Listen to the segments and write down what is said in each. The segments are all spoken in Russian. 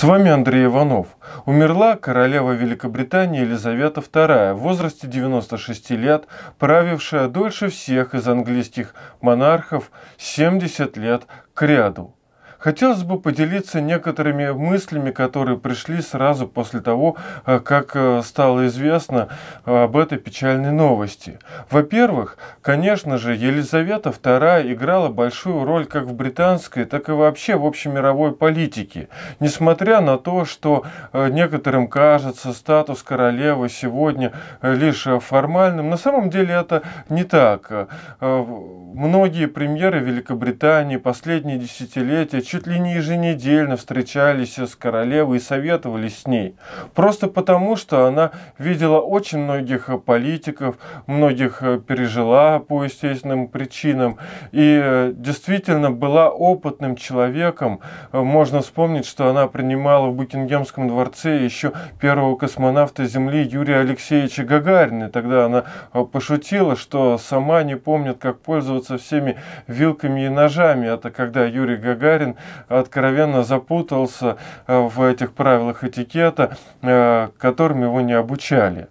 С вами Андрей Иванов. Умерла королева Великобритании Елизавета II в возрасте 96 лет, правившая дольше всех из английских монархов 70 лет к ряду. Хотелось бы поделиться некоторыми мыслями, которые пришли сразу после того, э, как э, стало известно э, об этой печальной новости. Во-первых, конечно же, Елизавета II играла большую роль как в британской, так и вообще в общемировой политике. Несмотря на то, что некоторым кажется статус королевы сегодня лишь формальным, на самом деле это не так. Многие премьеры Великобритании последние десятилетия чуть ли не еженедельно встречались с королевой и советовались с ней. Просто потому, что она видела очень многих политиков, многих э, пережила по естественным причинам и э, действительно была опытным человеком. Э, можно вспомнить, что она принимала в Букингемском дворце еще первого космонавта Земли Юрия Алексеевича Гагарина. тогда она пошутила, что сама не помнит, как пользоваться всеми вилками и ножами. Это а когда Юрий Гагарин откровенно запутался э, в этих правилах этикета, э, которым его не обучали.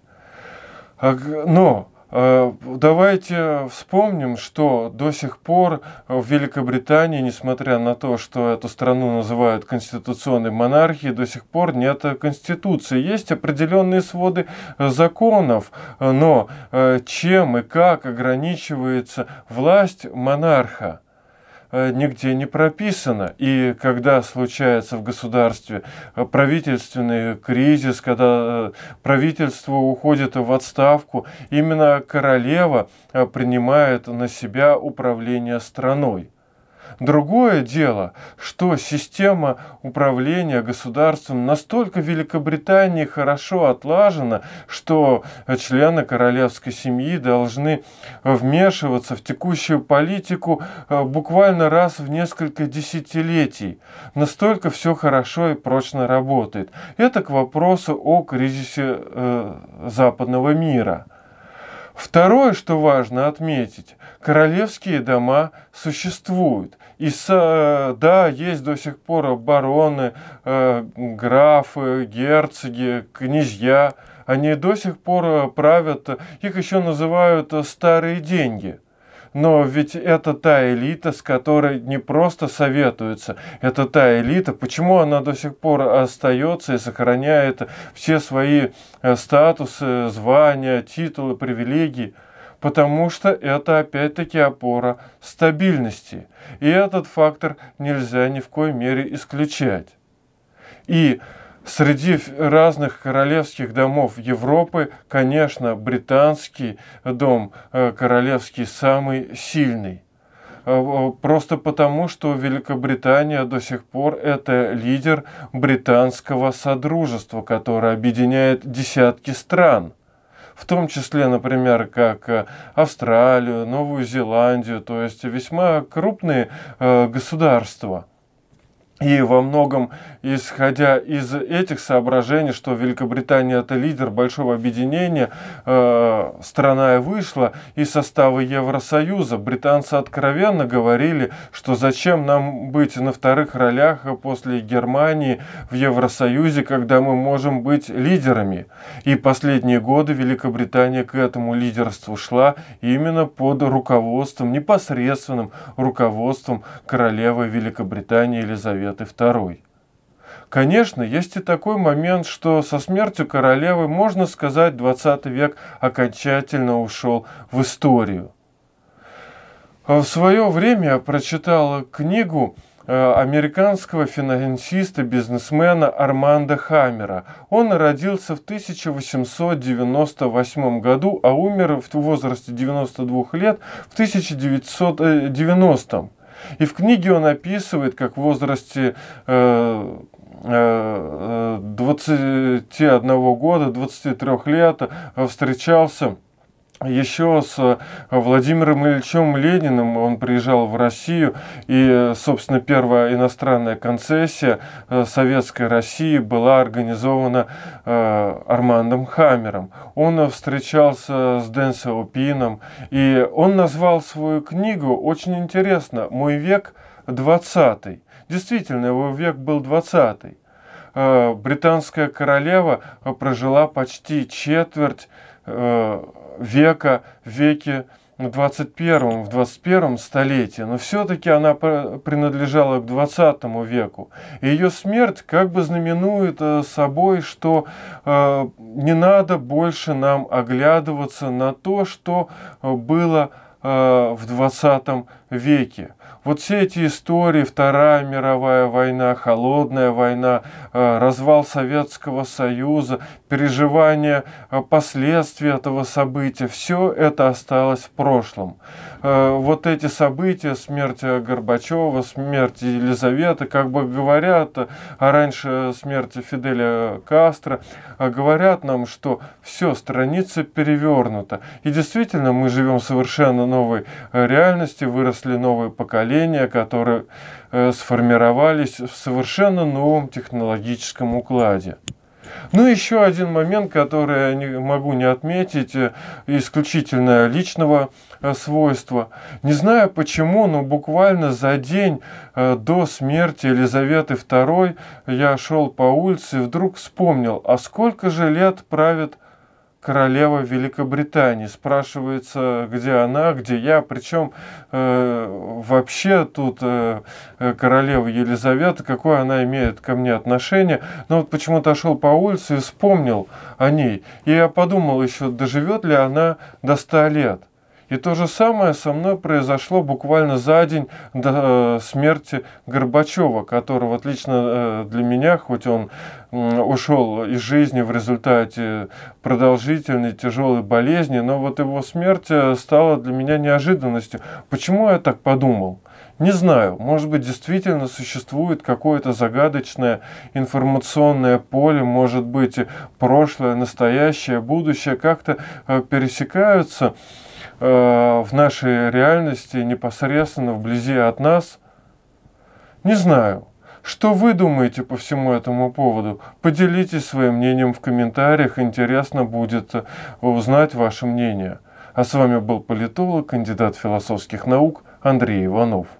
А но э, Давайте вспомним, что до сих пор в Великобритании, несмотря на то, что эту страну называют конституционной монархией, до сих пор нет конституции. Есть определенные своды законов, но чем и как ограничивается власть монарха? Э, нигде не прописано. И когда случается в государстве э, правительственный кризис, когда э, правительство уходит в отставку, именно королева принимает на себя управление страной. Другое дело, что система управления государством настолько в Великобритании хорошо отлажена, что члены королевской семьи должны вмешиваться в текущую политику э, буквально раз в несколько десятилетий. Настолько все хорошо и прочно работает. Это к вопросу о кризисе э, западного мира. Второе, что важно отметить, королевские дома существуют. И да, есть до сих пор бароны, э, графы, герцоги, князья. Они до сих пор э, правят, их еще называют э, старые деньги – но ведь это та элита, с которой не просто советуются, это та элита, почему она до сих пор остается и сохраняет все свои э, статусы, звания, титулы, привилегии – потому что это опять-таки опора стабильности. И этот фактор нельзя ни в коей мере исключать. И Среди разных королевских домов Европы, конечно, британский дом э, королевский самый сильный э, просто потому, что Великобритания до сих пор это лидер британского содружества, которое объединяет десятки стран в том числе, например, как э, Австралию, Новую Зеландию, то есть весьма крупные государства. И во многом, исходя из этих соображений, что Великобритания это лидер большого объединения, э, страна и вышла из состава Евросоюза, британцы откровенно говорили, что зачем нам быть на вторых ролях после Германии в Евросоюзе, когда мы можем быть лидерами. И последние годы Великобритания к этому лидерству шла именно под руководством, непосредственным руководством королевы Великобритании Елизаветы совет и второй. Конечно, есть и такой момент, что со смертью королевы, можно сказать, 20 век окончательно ушел в историю. А в свое время я прочитала книгу э, американского финансиста-бизнесмена Арманда Хаммера. Он родился в 1898 году, а умер в возрасте 92 лет в 1990. И в книге он описывает, как в возрасте 21 э, э, э, года, 23 лет встречался а еще с э, Владимиром Ильичем Лениным он приезжал в Россию, и, э, собственно, первая иностранная концессия э, Советской России была организована Армандом Хаммером. Он встречался с Дэн Сяопином, и он назвал свою книгу очень интересно «Мой век 20 Действительно, его век был 20 Британская королева прожила почти четверть века, веке 21, ну, в 21 столетии, но все-таки она принадлежала к 20 веку. И ее смерть как бы знаменует э, собой, что э, не надо больше нам оглядываться на то, что э, было э, в 20 веке веке. Вот все эти истории, Вторая мировая война, Холодная война, э, развал Советского Союза, переживание э, последствий этого события, все это осталось в прошлом. Э, вот эти события, смерть Горбачева, смерть Елизаветы, как бы говорят, а раньше смерти Фиделя Кастро, говорят нам, что все, страница перевернута. И действительно, мы живем в совершенно новой реальности, вырос выросли новые поколения, которые э, сформировались в совершенно новом технологическом укладе. Ну, еще один момент, который я не могу не отметить, э, исключительно личного э, свойства. Не знаю почему, но буквально за день до смерти Елизаветы II я шел по улице и вдруг вспомнил, а сколько же лет правит королева Великобритании. Спрашивается, где она, где я. Причем э, вообще тут э, королева Елизавета, какое она имеет ко мне отношение. Но ну, вот почему-то шел по улице и вспомнил о ней. И я подумал еще, доживет ли она до 100 лет. И то же самое со мной произошло буквально за день до э, смерти Горбачева, которого вот лично э, для меня, хоть он ушел из жизни в результате продолжительной тяжелой болезни, но вот его смерть э, стала для меня неожиданностью. Почему я так подумал? Не знаю, может быть, действительно существует какое-то загадочное информационное поле, может быть, прошлое, настоящее, будущее как-то пересекаются. Э, в нашей реальности, непосредственно вблизи от нас. Не знаю, что вы думаете по всему этому поводу. Поделитесь своим мнением в комментариях, интересно будет э, узнать ваше мнение. А с вами был политолог, кандидат философских наук Андрей Иванов.